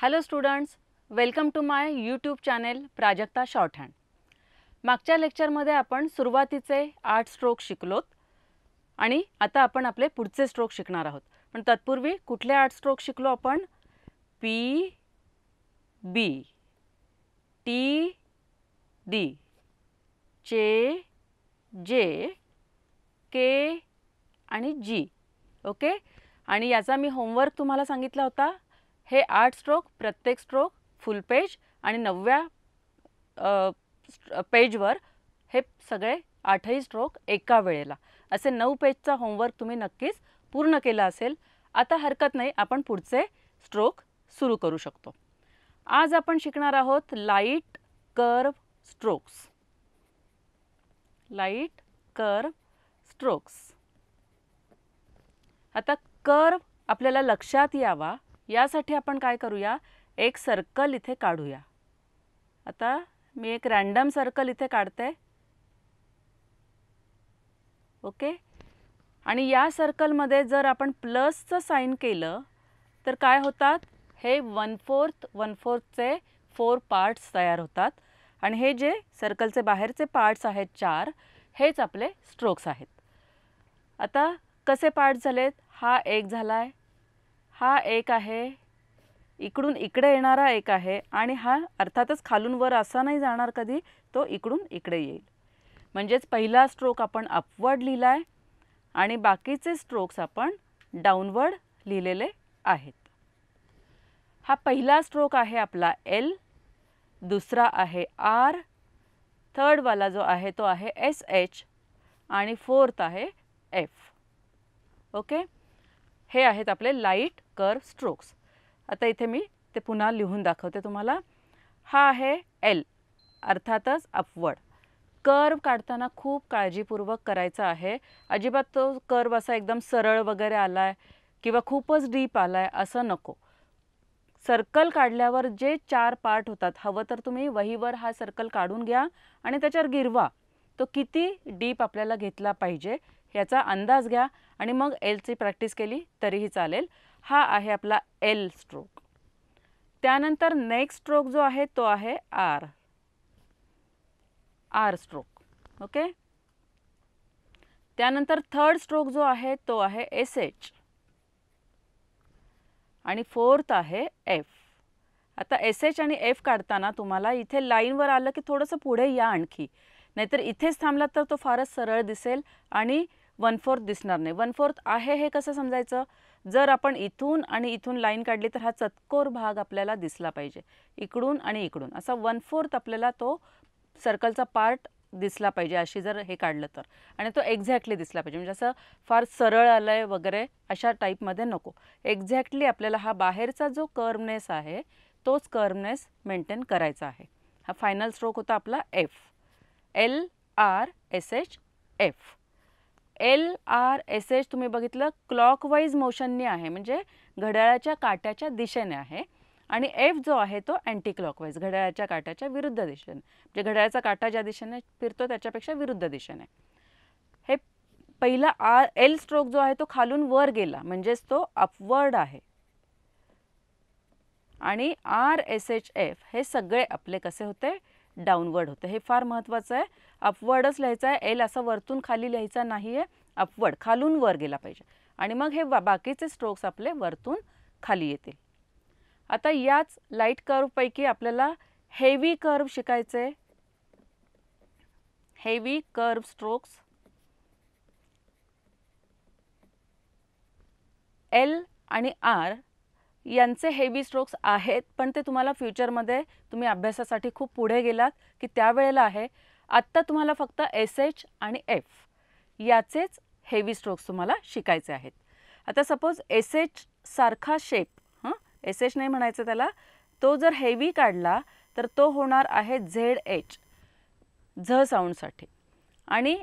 hello students welcome to my YouTube channel Prajakta हँड मागच्या लेक्चरमध्ये आपण सुरुवातीचे आठ स्ट्रोक शिकलोत आणि आता आपण आपले पुढचे स्ट्रोक शिकणार आहोत पण तत्पूर्वी कुठले आठ स्ट्रोक शिकलो आपण पी बी टी डी चे जे के आणि जी ओके आणि याचा मी होमवर्क तुम्हाला सांगितला होता हे आठ स्ट्रोक प्रत्येक स्ट्रोक फुल पेज आणि नवव्या पेजवर हे सगळे आठही स्ट्रोक एका वेळेला असे नऊ पेजचा होमवर्क तुम्ही नक्कीच पूर्ण केला असेल आता हरकत नाही आपण पुढचे स्ट्रोक सुरू करू शकतो आज आपण शिकणार आहोत light curve strokes light curve strokes आता कर्व आपल्याला लक्षात यावा यासाठी आपण काय करूया एक सर्कल इथे काढूया आता मी एक रँडम सर्कल इथे काढते ओके आणि या सर्कलमध्ये जर आपण प्लसचं साईन केलं तर काय होतात हे वन फोर्थ वन फोर्थचे फोर पार्ट्स तयार होतात आणि हे जे सर्कलचे बाहेरचे पार्ट्स आहेत चार हेच आपले स्ट्रोक्स आहेत आता कसे पार्ट झालेत हा एक झाला आहे हा एक आहे इकडून इकडे येणारा एक आहे आणि हा अर्थातच खालून वर असा नाही जाणार कधी तो इकडून इकडे येईल म्हणजेच पहिला स्ट्रोक आपण अपवर्ड लिहिला आहे आणि बाकीचे स्ट्रोक्स आपण डाउनवर्ड लिहिलेले आहेत हा पहिला स्ट्रोक आहे आपला एल दुसरा आहे आर थर्डवाला जो आहे तो आहे एस एच आणि फोर्थ आहे एफ ओके हे आहेत आपले लाईट कर्व स्ट्रोक्स आता इथे मी ते पुन्हा लिहून दाखवते तुम्हाला हा आहे एल अर्थातच अपवड कर्व काढताना खूप काळजीपूर्वक करायचा आहे अजिबात तो कर्व असा एकदम सरळ वगैरे आला आहे किंवा खूपच डीप आला आहे असं नको सर्कल काढल्यावर जे चार पार्ट होतात हवं तर तुम्ही वहीवर हा सर्कल काढून घ्या आणि त्याच्यावर गिरवा तो किती डीप आपल्याला घेतला पाहिजे याचा अंदाज घ्या आणि मग एलची प्रॅक्टिस केली तरीही चालेल हा आहे आपला एल स्ट्रोक त्यानंतर नेक्स्ट स्ट्रोक जो आहे तो आहे आर आर स्ट्रोक ओके त्यानंतर थर्ड स्ट्रोक जो आहे तो आहे एस एच आणि फोर्थ आहे एफ आता एस एच आणि एफ काढताना तुम्हाला इथे लाईनवर आलं की थोडंसं पुढे या आणखी नाहीतर इथेच थांबला तर तो फारच सरळ दिसेल आणि वन फोर्थ दिसणार नाही वन फोर्थ आहे हे कसं समजायचं जर आपण इथून आणि इथून लाईन काढली तर हा चतकोर भाग आपल्याला दिसला पाहिजे इकडून आणि इकडून असा वन फोर्थ आपल्याला तो सर्कलचा पार्ट दिसला पाहिजे अशी जर हे काढलं तर आणि तो एक्झॅक्टली दिसला पाहिजे म्हणजे असं फार सरळ आलं आहे वगैरे अशा टाईपमध्ये नको एक्झॅक्टली आपल्याला हा बाहेरचा जो कर्मनेस आहे तोच कर्मनेस मेंटेन करायचा आहे हा फायनल स्ट्रोक होता आपला F L R S H F L R S H तुम्ही बघितलं क्लॉकवाईज मोशनने आहे म्हणजे घड्याळाच्या काट्याच्या दिशेने आहे आणि एफ जो आहे तो अँटी क्लॉकवाईज घड्याळाच्या काट्याच्या विरुद्ध दिशेने म्हणजे घड्याळाचा काटा ज्या दिशेने फिरतो त्याच्यापेक्षा विरुद्ध दिशेने हे पहिला आर एल स्ट्रोक जो आहे तो खालून वर गेला म्हणजेच तो अपवर्ड आहे आणि आर एस एच एफ हे सगळे आपले कसे होते डाउनवर्ड होतं हे फार महत्त्वाचं आहे अपवर्डच लिहायचं आहे एल असं वरतून खाली लिहायचा नाही आहे अपवर्ड खालून वर गेला पाहिजे आणि मग हे बाकीचे स्ट्रोक्स आपले वरतून खाली येतील आता याच लाईट कर्वपैकी आपल्याला हेवी कर्व शिकायचे हेवी कर्व स्ट्रोक्स एल आणि आर यांचे हेवी स्ट्रोक्स आहेत पण ते तुम्हाला फ्युचरमध्ये तुम्ही अभ्यासासाठी खूप पुढे गेलात की त्यावेळेला आहे आत्ता तुम्हाला फक्त एस एच आणि एफ याचेच हेवी स्ट्रोक्स तुम्हाला शिकायचे आहेत आता सपोज एस एच सारखा शेप हां एस एच नाही म्हणायचं त्याला तो जर हेवी काढला तर तो होणार आहे झेड एच झ साऊंडसाठी आणि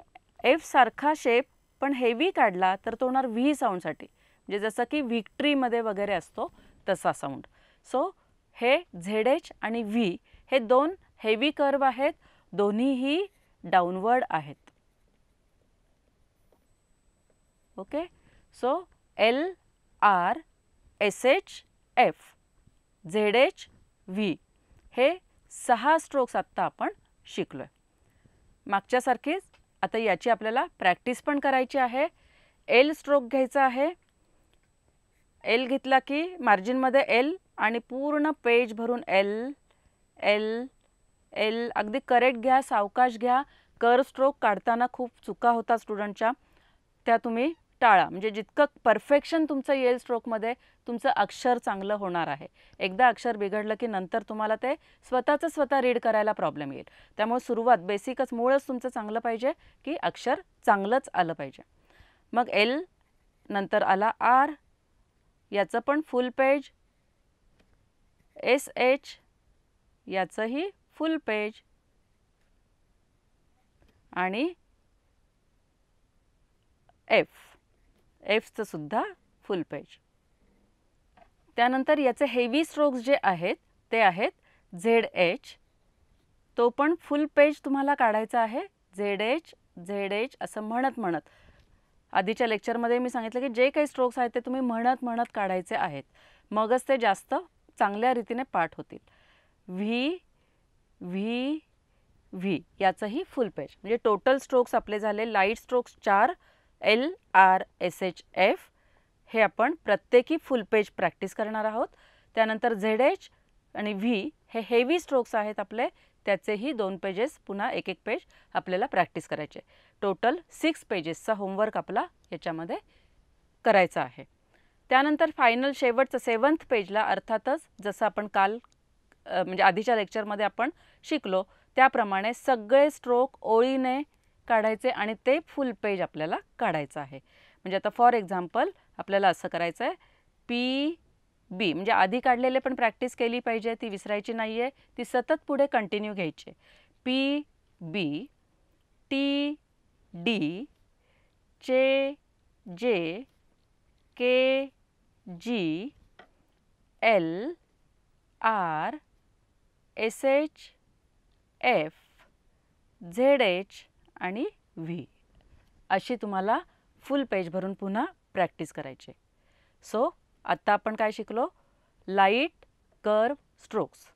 एफ सारखा शेप पण हेवी काढला तर तो होणार व्ही साऊंडसाठी म्हणजे जसं की व्हिक्ट्रीमध्ये वगैरे असतो तसा साऊंड सो हे झेड एच आणि व्ही हे दोन हेवी कर्व आहेत दोन्हीही डाउनवर्ड आहेत okay so L R S H F Z H V हे सहा स्ट्रोक्स आत्ता आपण शिकलो आहे मागच्यासारखीच आता याची आपल्याला प्रॅक्टिस पण करायची आहे एल स्ट्रोक घ्यायचा आहे एल घेतला की मार्जिनमध्ये एल आणि पूर्ण पेज भरून एल एल एल अगदी करेक्ट घ्या सावकाश घ्या कर स्ट्रोक काढताना खूप चुका होता स्टुडंटच्या त्या तुम्ही टाळा म्हणजे जितकं परफेक्शन तुमचं येईल स्ट्रोकमध्ये तुमचं अक्षर चांगलं होणार आहे एकदा अक्षर बिघडलं की नंतर तुम्हाला ते स्वतःचं स्वतः रीड करायला प्रॉब्लेम येईल त्यामुळे सुरुवात बेसिकच मूळच तुमचं चांगलं पाहिजे की अक्षर चांगलंच आलं पाहिजे मग एल नंतर आला आर याचं पण फुल पेज एस एच याचंही फुल पेज आणि एफ एफचं सुद्धा फुल पेज त्यानंतर याचे हेवी स्ट्रोक्स जे आहेत ते आहेत झेड एच तो पण फुल पेज तुम्हाला काढायचा आहे झेड एच झेड एच असं म्हणत म्हणत आधीच्या लेक्चरमध्ये मी सांगितलं की जे काही स्ट्रोक्स आहेत ते तुम्ही म्हणत म्हणत काढायचे आहेत मगच ते जास्त चांगल्या रीतीने पाठ होतील व्ही व्ही व्ही याचंही फुल पेज म्हणजे टोटल स्ट्रोक्स आपले झाले लाईट स्ट्रोक्स चार L R S H F हे आपण प्रत्येकी फुल पेज प्रॅक्टिस करणार आहोत त्यानंतर झेड एच आणि व्ही हे हेवी स्ट्रोक्स आहेत आपले त्याचेही दोन पेजेस पुन्हा एक एक पेज आपल्याला प्रॅक्टिस करायचे टोटल सिक्स पेजेसचा होमवर्क आपला याच्यामध्ये करायचा आहे त्यानंतर फायनल शेवटचं सेवन्थ पेजला अर्थातच जसं आपण काल म्हणजे आधीच्या लेक्चरमध्ये आपण शिकलो त्याप्रमाणे सगळे स्ट्रोक ओळीने काढायचे आणि ते फुल पेज आपल्याला काढायचं आहे म्हणजे आता फॉर एक्झाम्पल आपल्याला असं करायचं आहे पी बी म्हणजे आधी काढलेले पण प्रॅक्टिस केली पाहिजे ती विसरायची नाही आहे ती सतत पुढे कंटिन्यू घ्यायची पी बी टी डी चे J K G L R S H F Z H आणि व्ही अशी तुम्हाला फुल पेज भरून पुन्हा प्रॅक्टिस करायची सो आत्ता आपण काय शिकलो लाईट कर्व स्ट्रोक्स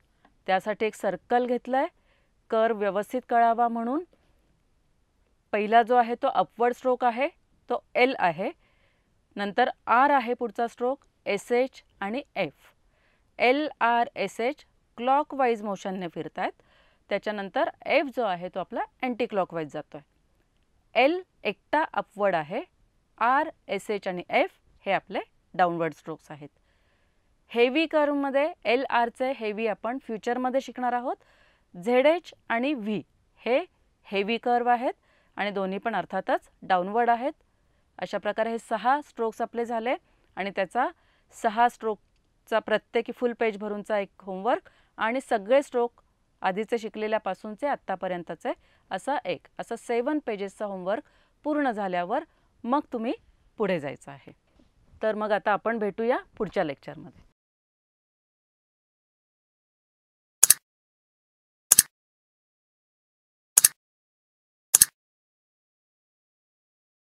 त्यासाठी एक सर्कल घेतलं आहे कर्व व्यवस्थित कळावा म्हणून पहिला जो आहे तो अपवर्ड स्ट्रोक आहे तो एल आहे नंतर आर आहे पुढचा स्ट्रोक एस एच आणि F L R S H clockwise मोशनने फिरत आहेत त्याच्यानंतर एफ जो आहे तो आपला अँटी क्लॉकवाईज जातो आहे एल एकटा अपवर्ड आहे आर एस एच आणि एफ हे आपले डाउनवर्ड स्ट्रोक्स आहेत हेवी कर्वमध्ये एल आरचे हेवी आपण फ्युचरमध्ये शिकणार आहोत झेड एच आणि व्ही हे हेवी कर्व आहेत आणि दोन्ही पण अर्थातच डाऊनवर्ड आहेत अशा प्रकारे हे सहा स्ट्रोक्स आपले झाले आणि त्याचा सहा स्ट्रोकचा प्रत्येकी फुल पेज भरूनचा एक होमवर्क आणि सगळे स्ट्रोक आधीचे शिकलेल्यापासूनचे आत्तापर्यंतचे असा एक असं सेवन पेजेसचा होमवर्क पूर्ण झाल्यावर मग तुम्ही पुढे जायचं आहे तर मग आता आपण भेटूया पुढच्या लेक्चरमध्ये